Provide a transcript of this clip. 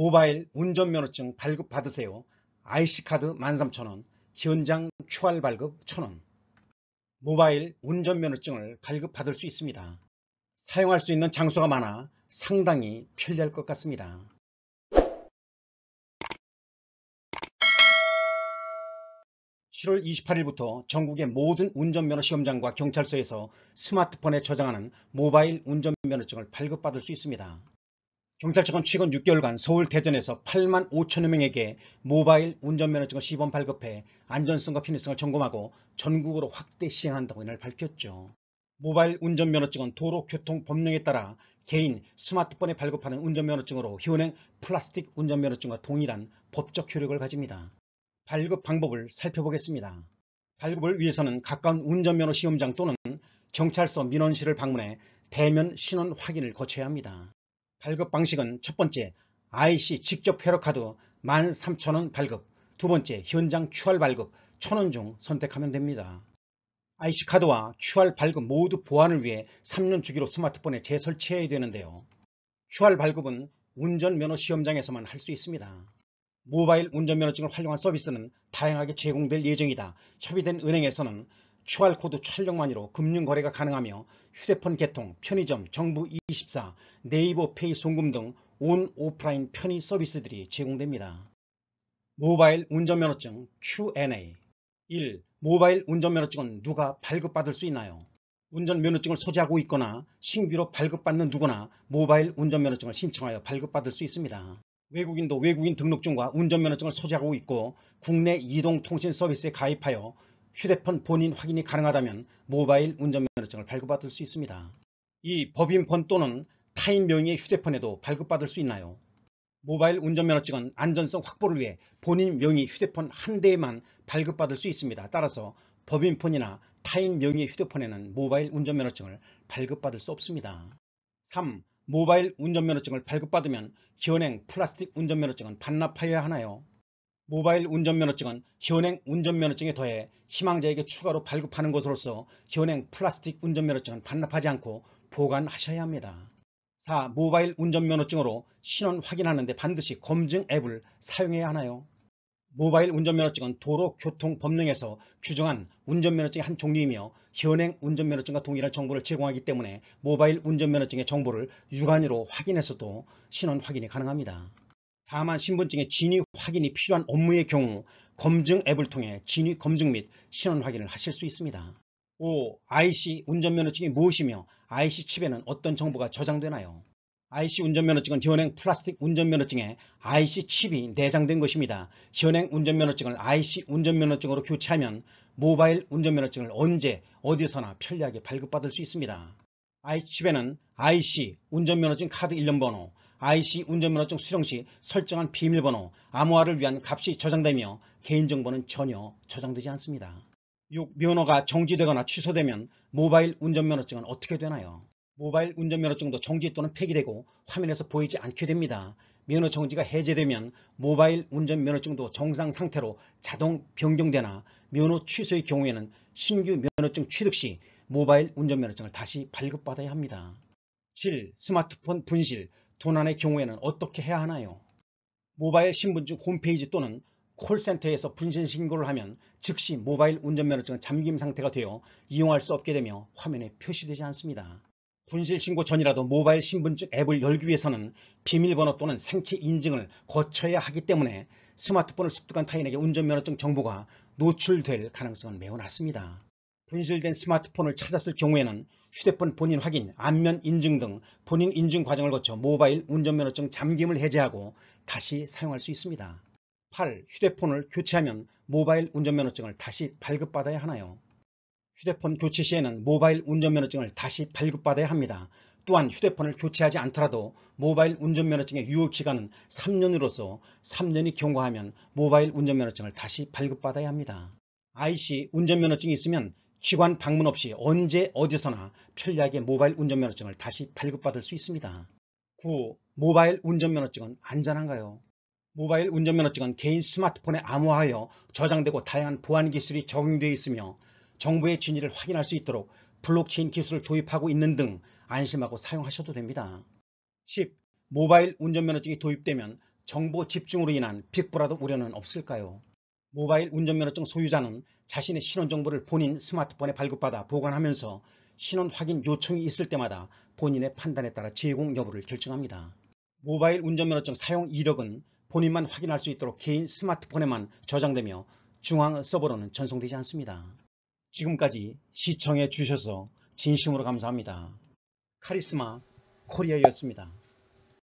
모바일 운전면허증 발급 받으세요. IC카드 13,000원, 현장 QR 발급 1,000원. 모바일 운전면허증을 발급받을 수 있습니다. 사용할 수 있는 장소가 많아 상당히 편리할 것 같습니다. (7월 28일부터) 전국의 모든 운전면허 시험장과 경찰서에서 스마트폰에 저장하는 모바일 운전면허증을 발급받을 수 있습니다. 경찰청은 최근 6개월간 서울 대전에서 8만 5천여 명에게 모바일 운전면허증을 시범 발급해 안전성과 편의성을 점검하고 전국으로 확대 시행한다고 이날 밝혔죠. 모바일 운전면허증은 도로교통법령에 따라 개인 스마트폰에 발급하는 운전면허증으로 현행 플라스틱 운전면허증과 동일한 법적 효력을 가집니다. 발급 방법을 살펴보겠습니다. 발급을 위해서는 가까운 운전면허 시험장 또는 경찰서 민원실을 방문해 대면 신원 확인을 거쳐야 합니다. 발급 방식은 첫 번째, IC 직접 회로카드 13,000원 발급, 두 번째, 현장 QR 발급 1,000원 중 선택하면 됩니다. IC 카드와 QR 발급 모두 보안을 위해 3년 주기로 스마트폰에 재설치해야 되는데요. QR 발급은 운전면허 시험장에서만 할 수 있습니다. 모바일 운전면허증을 활용한 서비스는 다양하게 제공될 예정이다. 협의된 은행에서는 QR코드 촬영만으로 금융거래가 가능하며 휴대폰 개통, 편의점, 정부24, 네이버 페이 송금 등 온 오프라인 편의 서비스들이 제공됩니다. 모바일 운전면허증 Q&A 1. 모바일 운전면허증은 누가 발급받을 수 있나요? 운전면허증을 소지하고 있거나 신규로 발급받는 누구나 모바일 운전면허증을 신청하여 발급받을 수 있습니다. 외국인도 외국인 등록증과 운전면허증을 소지하고 있고 국내 이동통신 서비스에 가입하여 휴대폰 본인 확인이 가능하다면 모바일 운전면허증을 발급받을 수 있습니다. 이 법인번 또는 타인 명의의 휴대폰에도 발급받을 수 있나요? 모바일 운전면허증은 안전성 확보를 위해 본인 명의 휴대폰 한 대에만 발급받을 수 있습니다. 따라서 법인폰이나 타인 명의 의 휴대폰에는 모바일 운전면허증을 발급받을 수 없습니다. 3. 모바일 운전면허증을 발급받으면 현행 플라스틱 운전면허증은 반납하여야 하나요? 모바일 운전면허증은 현행 운전면허증에 더해 희망자에게 추가로 발급하는 것으로서 현행 플라스틱 운전면허증은 반납하지 않고 보관하셔야 합니다. 4. 모바일 운전면허증으로 신원 확인하는데 반드시 검증 앱을 사용해야 하나요? 모바일 운전면허증은 도로교통법령에서 규정한 운전면허증의 한 종류이며 현행 운전면허증과 동일한 정보를 제공하기 때문에 모바일 운전면허증의 정보를 육안으로 확인해서도 신원 확인이 가능합니다. 다만 신분증의 진위 확인이 필요한 업무의 경우 검증 앱을 통해 진위 검증 및 신원 확인을 하실 수 있습니다. 5. IC 운전면허증이 무엇이며 IC 칩에는 어떤 정보가 저장되나요? IC 운전면허증은 현행 플라스틱 운전면허증에 IC 칩이 내장된 것입니다. 현행 운전면허증을 IC 운전면허증으로 교체하면 모바일 운전면허증을 언제 어디서나 편리하게 발급받을 수 있습니다. IC 칩에는 IC 운전면허증 카드 1년 번호, IC 운전면허증 수령 시 설정한 비밀번호, 암호화를 위한 값이 저장되며 개인정보는 전혀 저장되지 않습니다. 6. 면허가 정지되거나 취소되면 모바일 운전면허증은 어떻게 되나요? 모바일 운전면허증도 정지 또는 폐기되고 화면에서 보이지 않게 됩니다. 면허 정지가 해제되면 모바일 운전면허증도 정상 상태로 자동 변경되나 면허 취소의 경우에는 신규 면허증 취득 시 모바일 운전면허증을 다시 발급받아야 합니다. 7. 스마트폰 분실 도난의 경우에는 어떻게 해야 하나요? 모바일 신분증 홈페이지 또는 콜센터에서 분신신고를 하면 즉시 모바일 운전면허증은 잠김 상태가 되어 이용할 수 없게 되며 화면에 표시되지 않습니다. 분실신고 전이라도 모바일 신분증 앱을 열기 위해서는 비밀번호 또는 생체 인증을 거쳐야 하기 때문에 스마트폰을 습득한 타인에게 운전면허증 정보가 노출될 가능성은 매우 낮습니다. 분실된 스마트폰을 찾았을 경우에는 휴대폰 본인 확인, 안면 인증 등 본인 인증 과정을 거쳐 모바일 운전면허증 잠김을 해제하고 다시 사용할 수 있습니다. 8. 휴대폰을 교체하면 모바일 운전면허증을 다시 발급받아야 하나요? 휴대폰 교체 시에는 모바일 운전면허증을 다시 발급받아야 합니다. 또한 휴대폰을 교체하지 않더라도 모바일 운전면허증의 유효기간은 3년으로서 3년이 경과하면 모바일 운전면허증을 다시 발급받아야 합니다. IC 운전면허증이 있으면 기관 방문 없이 언제 어디서나 편리하게 모바일 운전면허증을 다시 발급받을 수 있습니다. 9. 모바일 운전면허증은 안전한가요? 모바일 운전면허증은 개인 스마트폰에 암호화하여 저장되고 다양한 보안 기술이 적용되어 있으며 정보의 진위를 확인할 수 있도록 블록체인 기술을 도입하고 있는 등 안심하고 사용하셔도 됩니다. 10. 모바일 운전면허증이 도입되면 정보 집중으로 인한 빅브라더 우려는 없을까요? 모바일 운전면허증 소유자는 자신의 신원정보를 본인 스마트폰에 발급받아 보관하면서 신원 확인 요청이 있을 때마다 본인의 판단에 따라 제공 여부를 결정합니다. 모바일 운전면허증 사용 이력은 본인만 확인할 수 있도록 개인 스마트폰에만 저장되며 중앙 서버로는 전송되지 않습니다. 지금까지 시청해 주셔서 진심으로 감사합니다. 카리스마 코리아였습니다.